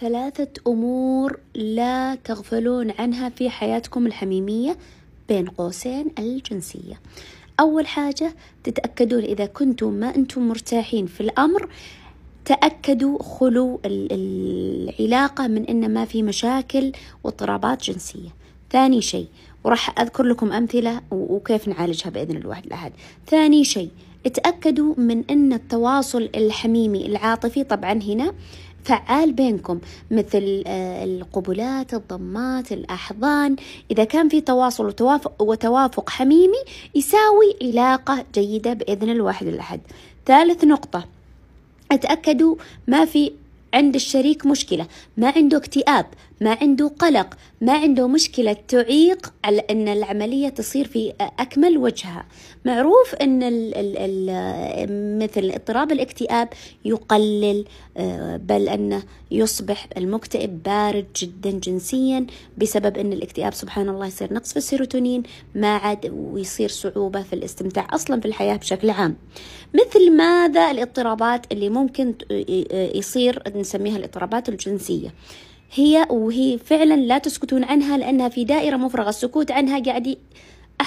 ثلاثة أمور لا تغفلون عنها في حياتكم الحميمية بين قوسين الجنسية أول حاجة تتأكدون إذا كنتم ما أنتم مرتاحين في الأمر تأكدوا خلو العلاقة من أن ما في مشاكل واضطرابات جنسية ثاني شيء وراح أذكر لكم أمثلة وكيف نعالجها بإذن الواحد الأحد ثاني شيء اتأكدوا من أن التواصل الحميمي العاطفي طبعا هنا فعال بينكم مثل آه، القبلات الضمات الأحضان إذا كان في تواصل وتوافق, وتوافق حميمي يساوي علاقة جيدة بإذن الواحد الأحد ثالث نقطة اتأكدوا ما في عند الشريك مشكلة ما عنده اكتئاب ما عنده قلق ما عنده مشكلة تعيق على أن العملية تصير في أكمل وجهها معروف أن الـ الـ الـ مثل اضطراب الاكتئاب يقلل آه، بل أنه يصبح المكتئب بارد جدا جنسيا بسبب أن الاكتئاب سبحان الله يصير نقص في السيروتونين ما عاد ويصير صعوبة في الاستمتاع أصلا في الحياة بشكل عام مثل ماذا الاضطرابات اللي ممكن يصير نسميها الاضطرابات الجنسية هي وهي فعلا لا تسكتون عنها لأنها في دائرة مفرغة السكوت عنها قاعد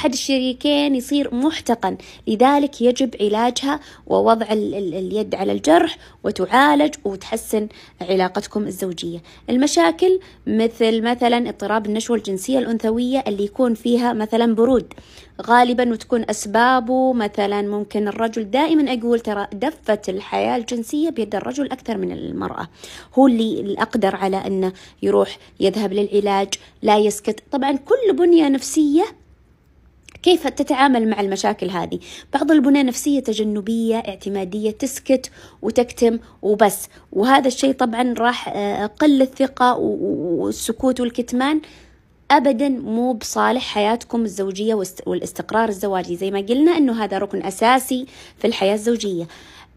أحد الشريكين يصير محتقن لذلك يجب علاجها ووضع اليد على الجرح وتعالج وتحسن علاقتكم الزوجية المشاكل مثل مثلا اضطراب النشوة الجنسية الأنثوية اللي يكون فيها مثلا برود غالبا وتكون أسبابه مثلا ممكن الرجل دائما أقول ترى دفة الحياة الجنسية بيد الرجل أكثر من المرأة هو اللي الاقدر على أنه يروح يذهب للعلاج لا يسكت طبعا كل بنية نفسية كيف تتعامل مع المشاكل هذه بعض البناء نفسية تجنبية اعتمادية تسكت وتكتم وبس وهذا الشيء طبعا راح آه، قل الثقة والسكوت والكتمان ابدا مو بصالح حياتكم الزوجيه والاستقرار الزواجي زي ما قلنا انه هذا ركن اساسي في الحياه الزوجيه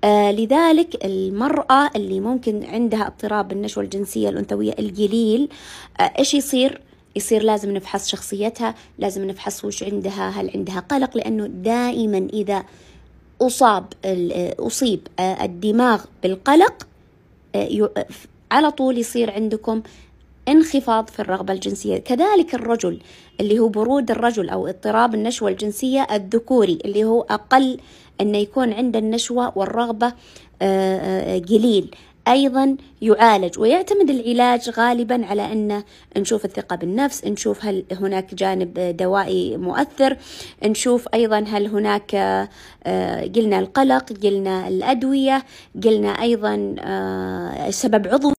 آه لذلك المرأة اللي ممكن عندها اضطراب النشوة الجنسية الأنثوية القليل آه إيش يصير؟ يصير لازم نفحص شخصيتها لازم نفحص وش عندها هل عندها قلق لأنه دائما إذا أصاب أصيب آه، الدماغ بالقلق آه، آه، على طول يصير عندكم انخفاض في الرغبة الجنسية كذلك الرجل اللي هو برود الرجل أو اضطراب النشوة الجنسية الذكوري اللي هو أقل أن يكون عند النشوة والرغبة قليل أيضا يعالج ويعتمد العلاج غالبا على أن نشوف الثقة بالنفس نشوف هل هناك جانب دوائي مؤثر نشوف أيضا هل هناك آه، قلنا القلق قلنا الأدوية قلنا أيضا آه، سبب عضوي